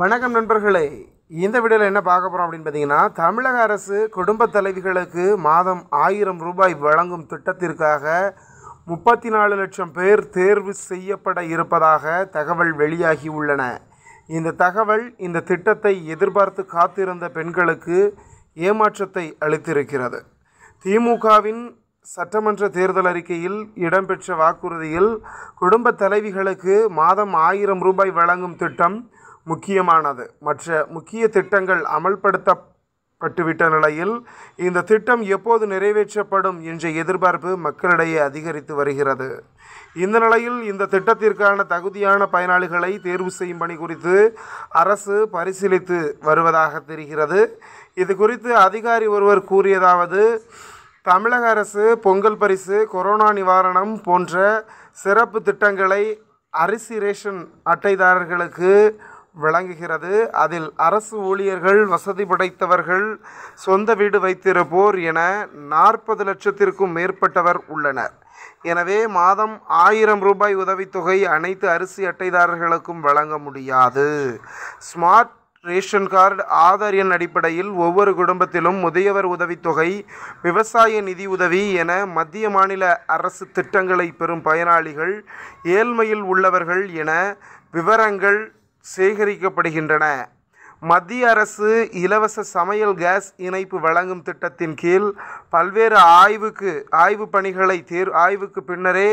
வணக்கம் நண்பர்களே இந்த வீடியோவில் என்ன பார்க்க போகிறோம் அப்படின்னு பார்த்தீங்கன்னா தமிழக அரசு குடும்பத் தலைவிகளுக்கு மாதம் ஆயிரம் ரூபாய் வழங்கும் திட்டத்திற்காக முப்பத்தி நாலு லட்சம் பேர் தேர்வு செய்யப்பட இருப்பதாக தகவல் வெளியாகி உள்ளன இந்த தகவல் இந்த திட்டத்தை எதிர்பார்த்து காத்திருந்த பெண்களுக்கு ஏமாற்றத்தை அளித்திருக்கிறது திமுகவின் சட்டமன்ற தேர்தல் அறிக்கையில் இடம்பெற்ற வாக்குறுதியில் குடும்ப தலைவிகளுக்கு மாதம் ஆயிரம் ரூபாய் வழங்கும் திட்டம் முக்கியமானது மற்ற முக்கிய திட்டங்கள் அமல்படுத்தப்பட்டுவிட்ட நிலையில் இந்த திட்டம் எப்போது நிறைவேற்றப்படும் என்ற எதிர்பார்ப்பு மக்களிடையே அதிகரித்து வருகிறது இந்த நிலையில் இந்த திட்டத்திற்கான தகுதியான பயனாளிகளை தேர்வு செய்யும் பணி குறித்து அரசு பரிசீலித்து வருவதாக தெரிகிறது இது குறித்து அதிகாரி ஒருவர் கூறியதாவது தமிழக அரசு பொங்கல் பரிசு கொரோனா நிவாரணம் போன்ற சிறப்பு திட்டங்களை அரிசி ரேஷன் அட்டைதாரர்களுக்கு விளங்குகிறது அதில் அரசு ஊழியர்கள் வசதி படைத்தவர்கள் சொந்த வீடு வைத்திருப்போர் என நாற்பது லட்சத்திற்கும் மேற்பட்டவர் உள்ளனர் எனவே மாதம் ஆயிரம் ரூபாய் உதவித்தொகை அனைத்து அரிசி அட்டைதாரர்களுக்கும் வழங்க முடியாது ஸ்மார்ட் ரேஷன் கார்டு ஆதார் எண் அடிப்படையில் ஒவ்வொரு குடும்பத்திலும் முதியவர் உதவித்தொகை விவசாய நிதி உதவி என மத்திய மாநில அரசு திட்டங்களை பெறும் பயனாளிகள் ஏழ்மையில் உள்ளவர்கள் என விவரங்கள் சேகரிக்கப்படுகின்றன மத்திய அரசு இலவச சமையல் கேஸ் இணைப்பு வழங்கும் திட்டத்தின் கீழ் பல்வேறு ஆய்வுக்கு ஆய்வு பணிகளை தேர் ஆய்வுக்கு பின்னரே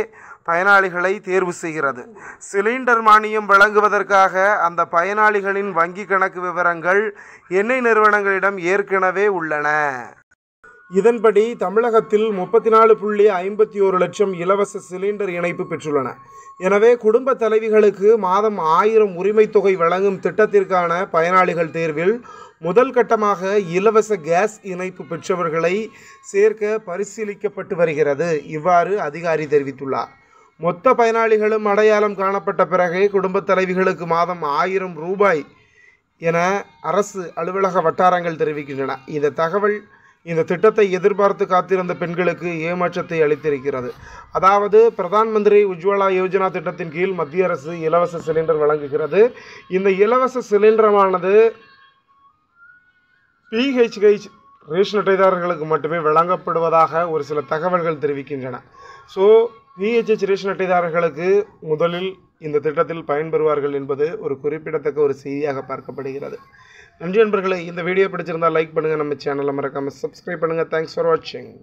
பயனாளிகளை தேர்வு செய்கிறது சிலிண்டர் மானியம் வழங்குவதற்காக அந்த பயனாளிகளின் வங்கி கணக்கு விவரங்கள் எண்ணெய் நிறுவனங்களிடம் ஏற்கனவே உள்ளன இதன்படி தமிழகத்தில் முப்பத்தி நாலு புள்ளி ஐம்பத்தி ஒரு லட்சம் இலவச சிலிண்டர் இணைப்பு பெற்றுள்ளன எனவே குடும்ப தலைவிகளுக்கு மாதம் ஆயிரம் உரிமை தொகை வழங்கும் திட்டத்திற்கான பயனாளிகள் தேர்வில் முதல் கட்டமாக இலவச கேஸ் இணைப்பு பெற்றவர்களை சேர்க்க பரிசீலிக்கப்பட்டு வருகிறது இவ்வாறு அதிகாரி தெரிவித்துள்ளார் மொத்த பயனாளிகளும் அடையாளம் காணப்பட்ட பிறகு குடும்பத் தலைவிகளுக்கு மாதம் ஆயிரம் ரூபாய் என அரசு அலுவலக வட்டாரங்கள் தெரிவிக்கின்றன இந்த தகவல் இந்த திட்டத்தை எதிர்பார்த்து காத்திருந்த பெண்களுக்கு ஏமாற்றத்தை அளித்திருக்கிறது அதாவது பிரதான் மந்திரி உஜ்வாலா யோஜனா திட்டத்தின் கீழ் மத்திய அரசு இலவச சிலிண்டர் வழங்குகிறது இந்த இலவச சிலிண்டரமானது பிஹெச்ஹெச் ரேஷன் அட்டைதாரர்களுக்கு மட்டுமே வழங்கப்படுவதாக ஒரு சில தகவல்கள் தெரிவிக்கின்றன ஸோ பிஹெச்எச் ரேஷன் அட்டைதாரர்களுக்கு முதலில் இந்த திட்டத்தில் பயன்பெறுவார்கள் என்பது ஒரு குறிப்பிடத்தக்க ஒரு செய்தியாக பார்க்கப்படுகிறது நன்றி நண்பர்களே இந்த வீடியோ பிடிச்சிருந்தால் லைக் பண்ணுங்கள் நம்ம சேனலில் மறக்காமல் சப்ஸ்கிரைப் பண்ணுங்கள் தேங்க்ஸ் ஃபார் வாட்சிங்